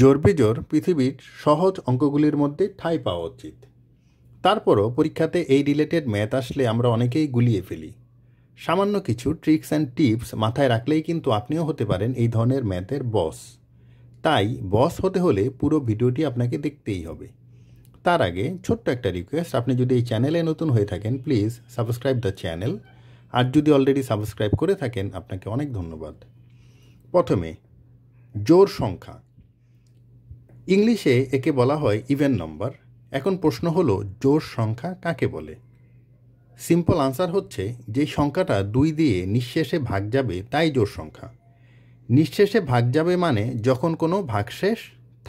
জোরবেজোর পৃথিবীর সহজ অঙ্কগুলির মধ্যে ঠাঁই পাওয়া উচিত তারপরও পরীক্ষাতে এই রিলেটেড ম্যাথ আসলে আমরা অনেকেই গুলিয়ে ফেলি সামান্য কিছু ট্রিক্স অ্যান্ড টিপস মাথায় রাখলেই কিন্তু আপনিও হতে পারেন এই ধরনের ম্যাথের বস তাই বস হতে হলে পুরো ভিডিওটি আপনাকে দেখতেই হবে তার আগে ছোট্ট একটা রিকোয়েস্ট আপনি যদি এই চ্যানেলে নতুন হয়ে থাকেন প্লিজ সাবস্ক্রাইব দ্য চ্যানেল আর যদি অলরেডি সাবস্ক্রাইব করে থাকেন আপনাকে অনেক ধন্যবাদ প্রথমে জোর সংখ্যা ইংলিশে একে বলা হয় ইভেন নম্বর এখন প্রশ্ন হলো জোর সংখ্যা কাকে বলে সিম্পল আনসার হচ্ছে যে সংখ্যাটা দুই দিয়ে নিঃশেষে ভাগ যাবে তাই জোর সংখ্যা নিঃশেষে ভাগ যাবে মানে যখন কোনো ভাগশেষ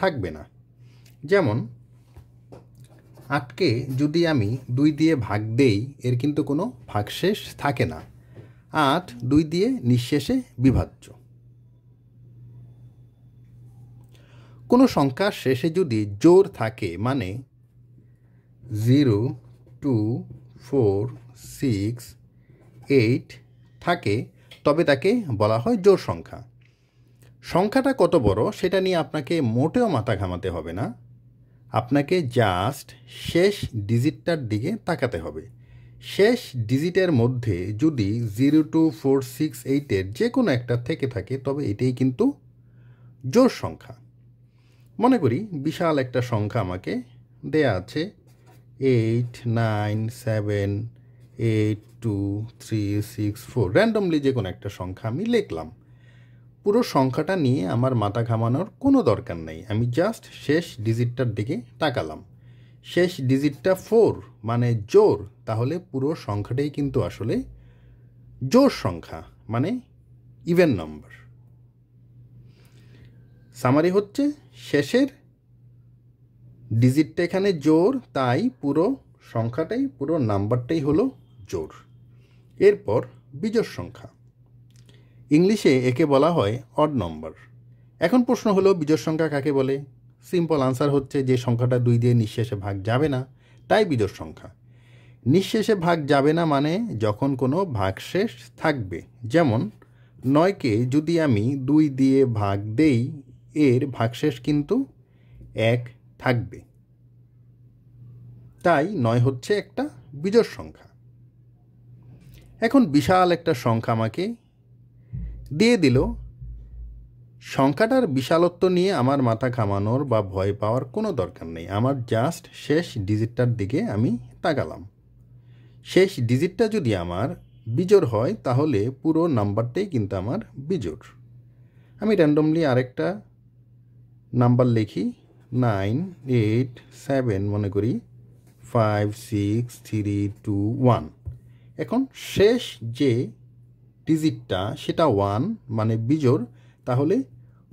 থাকবে না যেমন আটকে যদি আমি দুই দিয়ে ভাগ দেই এর কিন্তু কোনো ভাগশেষ থাকে না আট দুই দিয়ে নিঃশেষে বিভাজ্য কোনো সংখ্যা শেষে যদি জোর থাকে মানে zero two four six eight থাকে তবে তাকে বলা হয় জোর সংখ্যা সংখ্যাটা কত বড় সেটা নিয়ে আপনাকে মোটেও মাথা ঘামাতে হবে না আপনাকে জাস্ট শেষ ডিজিটটার দিকে তাকাতে হবে শেষ ডিজিটের মধ্যে যদি জিরো টু ফোর সিক্স এইটের যে কোনো একটা থেকে থাকে তবে এটাই কিন্তু জোর সংখ্যা মনে করি বিশাল একটা সংখ্যা আমাকে দেয়া আছে eight nine seven eight two three six four randomly যে কোনো একটা সংখ্যা আমি লিখলাম পুরো সংখ্যাটা নিয়ে আমার মাথা ঘামানোর কোনো দরকার নেই আমি জাস্ট শেষ ডিজিটটার দিকে তাকালাম শেষ ডিজিটটা ফোর মানে জোর তাহলে পুরো সংখ্যাটাই কিন্তু আসলে জোর সংখ্যা মানে ইভেন নম্বর সামারি হচ্ছে শেষের ডিজিটটা এখানে জোর তাই পুরো সংখ্যাটাই পুরো নাম্বারটাই হলো জোর এরপর বিজোর সংখ্যা ইংলিশে একে বলা হয় অড নম্বর এখন প্রশ্ন হলো বিজোর সংখ্যা কাকে বলে সিম্পল আনসার হচ্ছে যে সংখ্যাটা দুই দিয়ে নিঃশেষে ভাগ যাবে না তাই বিজোর সংখ্যা নিঃশেষে ভাগ যাবে না মানে যখন কোনো ভাগশেষ থাকবে যেমন নয়কে যদি আমি দুই দিয়ে ভাগ দেই এর ভাগশেষ কিন্তু এক থাকবে তাই নয় হচ্ছে একটা বিজোড় সংখ্যা এখন বিশাল একটা সংখ্যা আমাকে দিয়ে দিল সংখ্যাটার বিশালত্ব নিয়ে আমার মাথা ঘামানোর বা ভয় পাওয়ার কোনো দরকার নেই আমার জাস্ট শেষ ডিজিটটার দিকে আমি তাকালাম শেষ ডিজিটটা যদি আমার বিজোড় হয় তাহলে পুরো নাম্বারটাই কিন্তু আমার বিজোর আমি র্যান্ডমলি আরেকটা নাম্বার লিখি নাইন এইট সেভেন মনে করি five six three two one এখন শেষ যে ডিজিটটা সেটা ওয়ান মানে বিজোর তাহলে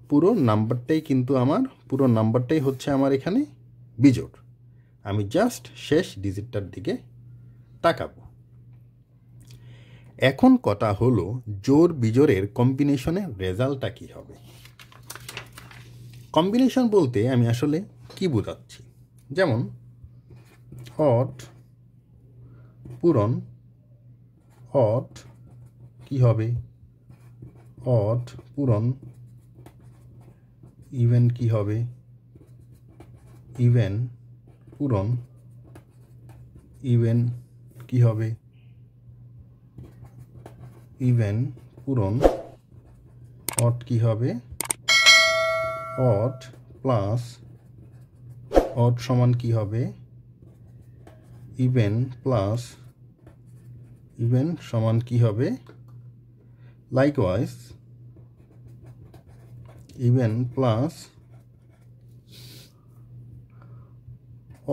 পুরো নাম্বারটাই কিন্তু আমার পুরো নাম্বারটাই হচ্ছে আমার এখানে বিজোর আমি জাস্ট শেষ ডিজিটটার দিকে তাকাবো এখন কথা হলো জোর বিজোরের কম্বিনেশনের রেজাল্টটা কী হবে কম্বিনেশন বলতে আমি আসলে কি বোঝাচ্ছি যেমন হট পূরণ হট কি হবে হট পূরণ ইভেন কি হবে ইভেন পূরণ ইভেন কি হবে ইভেন পূরণ অট কি হবে অট প্লাস অট সমান কি হবে ইভেন প্লাস ইভেন সমান কি হবে লাইকওয়াইজ ইভেন প্লাস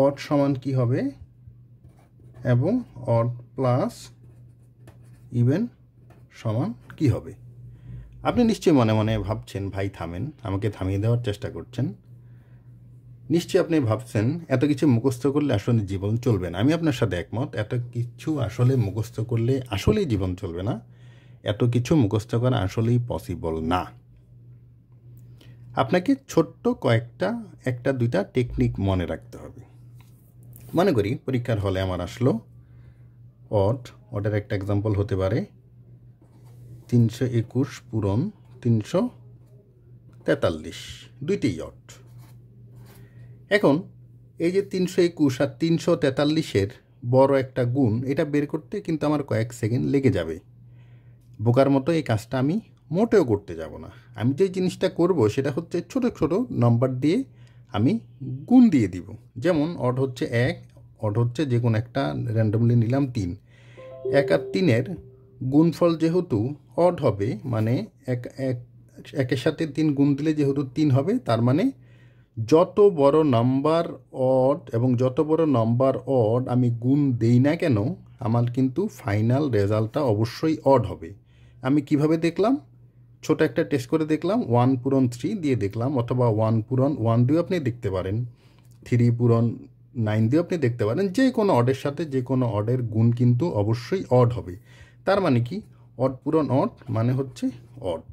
অট সমান কি হবে এবং অট প্লাস ইভেন সমান কি হবে আপনি নিশ্চয়ই মনে মনে ভাবছেন ভাই থামেন আমাকে থামিয়ে দেওয়ার চেষ্টা করছেন নিশ্চয়ই আপনি ভাবছেন এত কিছু মুখস্থ করলে আসলে জীবন চলবে না আমি আপনার সাথে একমত এত কিছু আসলে মুখস্থ করলে আসলেই জীবন চলবে না এত কিছু মুখস্থ করা আসলেই পসিবল না আপনাকে ছোট্ট কয়েকটা একটা দুইটা টেকনিক মনে রাখতে হবে মনে করি পরীক্ষার হলে আমার আসলো অট অটের একটা এক্সাম্পল হতে পারে তিনশো একুশ পূরণ তিনশো তেতাল্লিশ দুইটি ইয়ট এখন এই যে তিনশো একুশ আর তিনশো তেতাল্লিশের বড় একটা গুণ এটা বের করতে কিন্তু আমার কয়েক সেকেন্ড লেগে যাবে বোকার মতো এই কাজটা আমি মোটেও করতে যাব না আমি যে জিনিসটা করব সেটা হচ্ছে ছোট ছোট নম্বর দিয়ে আমি গুণ দিয়ে দিব যেমন অড হচ্ছে এক অড হচ্ছে যে কোনো একটা র্যান্ডমলি নিলাম তিন এক আর তিনের গুণফল যেহেতু অড হবে মানে এক এক একের সাথে তিন গুণ দিলে যেহেতু তিন হবে তার মানে যত বড় নাম্বার অড এবং যত বড় নাম্বার অড আমি গুণ দেই না কেন আমার কিন্তু ফাইনাল রেজাল্টটা অবশ্যই অড হবে আমি কিভাবে দেখলাম ছোট একটা টেস্ট করে দেখলাম ওয়ান পূরণ থ্রি দিয়ে দেখলাম অথবা ওয়ান পূরণ ওয়ান দিয়েও আপনি দেখতে পারেন থ্রি পূরণ নাইন দিয়েও আপনি দেখতে পারেন যে কোনো অডের সাথে যে কোনো অডের গুণ কিন্তু অবশ্যই অড হবে তার মানে কি অট পূরণ অট মানে হচ্ছে অট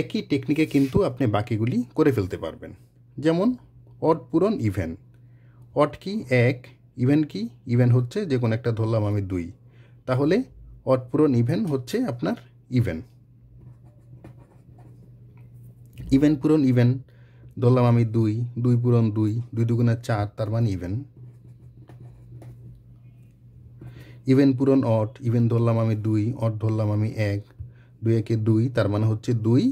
একই টেকনিকে কিন্তু আপনি বাকিগুলি করে ফেলতে পারবেন যেমন অট পূরণ ইভেন অট কি এক ইভেন কি ইভেন হচ্ছে যে কোনো একটা ধরলাম আমি দুই তাহলে অট পূরণ ইভেন হচ্ছে আপনার ইভেন ইভেন পূরণ ইভেন ধরলাম আমি দুই দুই পূরণ দুই দুই দুগুণা চার তার মানে ইভেন ইভেন পূরণ অট ইভেন ধরলাম আমি দুই অট ধরলাম আমি এক দুই একে দুই তার মানে হচ্ছে দুই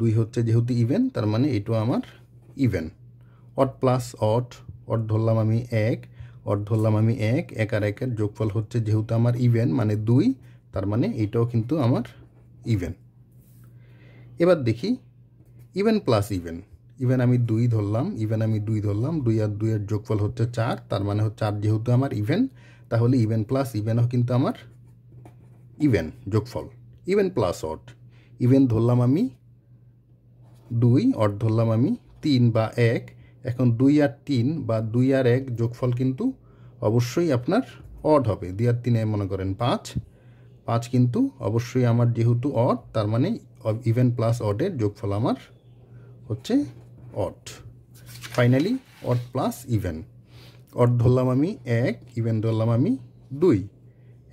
দুই হচ্ছে যেহেতু ইভেন তার মানে এটাও আমার ইভেন অট প্লাস অট অট ধরলাম আমি এক অট ধরলাম আমি এক এক আর একের যোগফল হচ্ছে যেহেতু আমার ইভেন মানে দুই তার মানে এটাও কিন্তু আমার ইভেন এবার দেখি ইভেন প্লাস ইভেন ইভেন আমি দুই ধরলাম ইভেন আমি দুই ধরলাম দুই আর দুইয়ের যোগফল হচ্ছে চার তার মানে হচ্ছে চার যেহেতু আমার ইভেন তাহলে ইভেন প্লাস ইভেনও কিন্তু আমার ইভেন যোগফল ইভেন প্লাস অট ইভেন ধরলাম আমি দুই অট ধরলাম আমি তিন বা এক এখন দুই আর তিন বা দুই আর এক যোগফল কিন্তু অবশ্যই আপনার অট হবে দুই আর তিনে মনে করেন পাঁচ পাঁচ কিন্তু অবশ্যই আমার যেহেতু অট তার মানে ইভেন প্লাস অডের যোগফল আমার হচ্ছে odd finally odd plus even or ধরলাম আমি এক ইভেন ধরলাম আমি দুই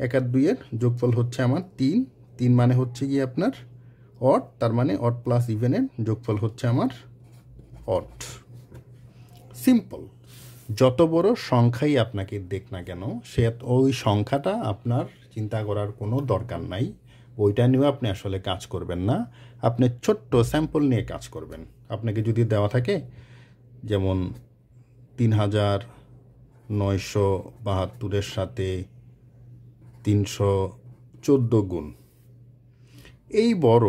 এক আর দুইয়ের যোগফল হচ্ছে আমার তিন তিন মানে হচ্ছে গিয়ে আপনার অট তার মানে অট প্লাস ইভেনের যোগফল হচ্ছে আমার অট সিম্পল যত বড় সংখ্যাই আপনাকে দেখ না কেন সে ওই সংখ্যাটা আপনার চিন্তা করার কোনো দরকার নাই ওইটা নিয়েও আপনি আসলে কাজ করবেন না আপনি ছোট্ট স্যাম্পল নিয়ে কাজ করবেন আপনাকে যদি দেওয়া থাকে যেমন তিন হাজার নয়শো বাহাত্তরের সাথে তিনশো চোদ্দো গুণ এই বড়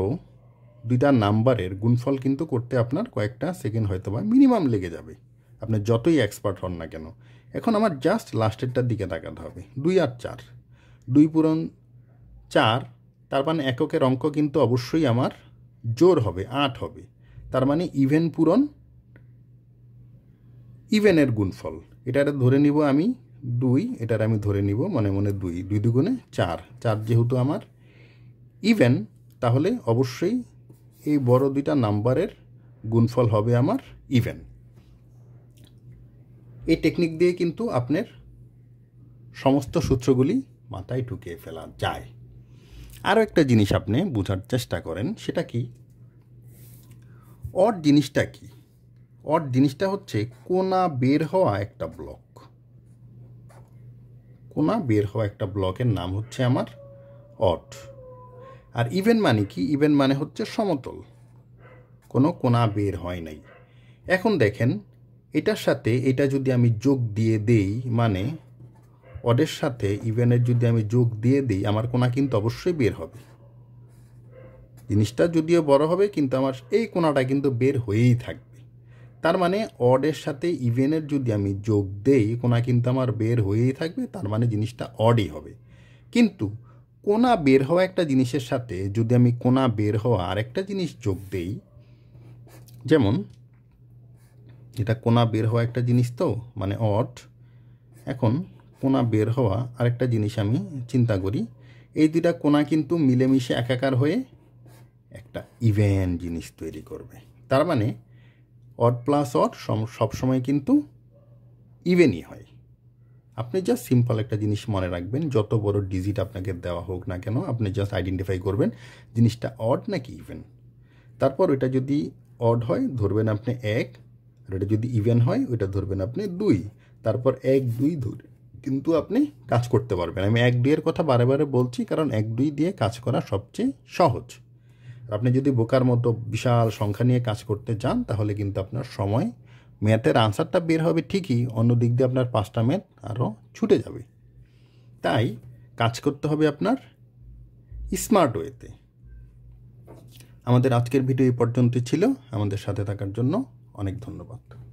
দুইটা নাম্বারের গুণফল কিন্তু করতে আপনার কয়েকটা সেকেন্ড হয়তো বা মিনিমাম লেগে যাবে আপনি যতই এক্সপার্ট হন না কেন এখন আমার জাস্ট লাস্টেরটার দিকে তাকাতে হবে দুই আর চার দুই পূরণ চার তার মানে এককের অঙ্ক কিন্তু অবশ্যই আমার জোর হবে আট হবে তার মানে ইভেন পূরণ ইভেনের গুণফল এটা ধরে নিব আমি দুই এটার আমি ধরে নিব মনে মনে দুই দুই দুগুণে চার চার যেহেতু আমার ইভেন তাহলে অবশ্যই এই বড় দুইটা নাম্বারের গুণফল হবে আমার ইভেন এই টেকনিক দিয়ে কিন্তু আপনার সমস্ত সূত্রগুলি মাথায় ঢুকিয়ে ফেলা যায় আরও একটা জিনিস আপনি বোঝার চেষ্টা করেন সেটা কি অড জিনিসটা কী অড জিনিসটা হচ্ছে কোনা বের হওয়া একটা ব্লক কোনা বের হওয়া একটা ব্লকের নাম হচ্ছে আমার অট আর ইভেন মানে কি ইভেন মানে হচ্ছে সমতল কোনো কোনা বের হয় নাই এখন দেখেন এটার সাথে এটা যদি আমি যোগ দিয়ে দেই মানে অডের সাথে ইভেনের যদি আমি যোগ দিয়ে দিই আমার কোনা কিন্তু অবশ্যই বের হবে জিনিসটা যদিও বড় হবে কিন্তু আমার এই কোনাটা কিন্তু বের হয়েই থাকবে তার মানে অডের সাথে ইভেনের যদি আমি যোগ দেই কোনা কিন্তু আমার বের হয়েই থাকবে তার মানে জিনিসটা অডই হবে কিন্তু কোনা বের হওয়া একটা জিনিসের সাথে যদি আমি কোনা বের হওয়া আরেকটা জিনিস যোগ দেই যেমন এটা কোনা বের হওয়া একটা জিনিস তো মানে অট এখন কোনা বের হওয়া আরেকটা জিনিস আমি চিন্তা করি এই দুটা কোনা কিন্তু মিলেমিশে একাকার হয়ে একটা ইভেন জিনিস তৈরি করবে তার মানে অড প্লাস অড সবসময় কিন্তু ইভেনই হয় আপনি জাস্ট সিম্পল একটা জিনিস মনে রাখবেন যত বড় ডিজিট আপনাকে দেওয়া হোক না কেন আপনি জাস্ট আইডেন্টিফাই করবেন জিনিসটা অড নাকি ইভেন তারপর ওইটা যদি অড হয় ধরবেন আপনি এক আর এটা যদি ইভেন হয় ওইটা ধরবেন আপনি দুই তারপর এক দুই ধরে কিন্তু আপনি কাজ করতে পারবেন আমি এক দুইয়ের কথা বারে বারে বলছি কারণ এক দুই দিয়ে কাজ করা সবচেয়ে সহজ আপনি যদি বোকার মতো বিশাল সংখ্যা নিয়ে কাজ করতে চান তাহলে কিন্তু আপনার সময় ম্যাথের আনসারটা বের হবে ঠিকই অন্য দিক দিয়ে আপনার পাঁচটা ম্যাথ আরও ছুটে যাবে তাই কাজ করতে হবে আপনার স্মার্ট ওয়েতে আমাদের আজকের ভিডিও এই পর্যন্ত ছিল আমাদের সাথে থাকার জন্য অনেক ধন্যবাদ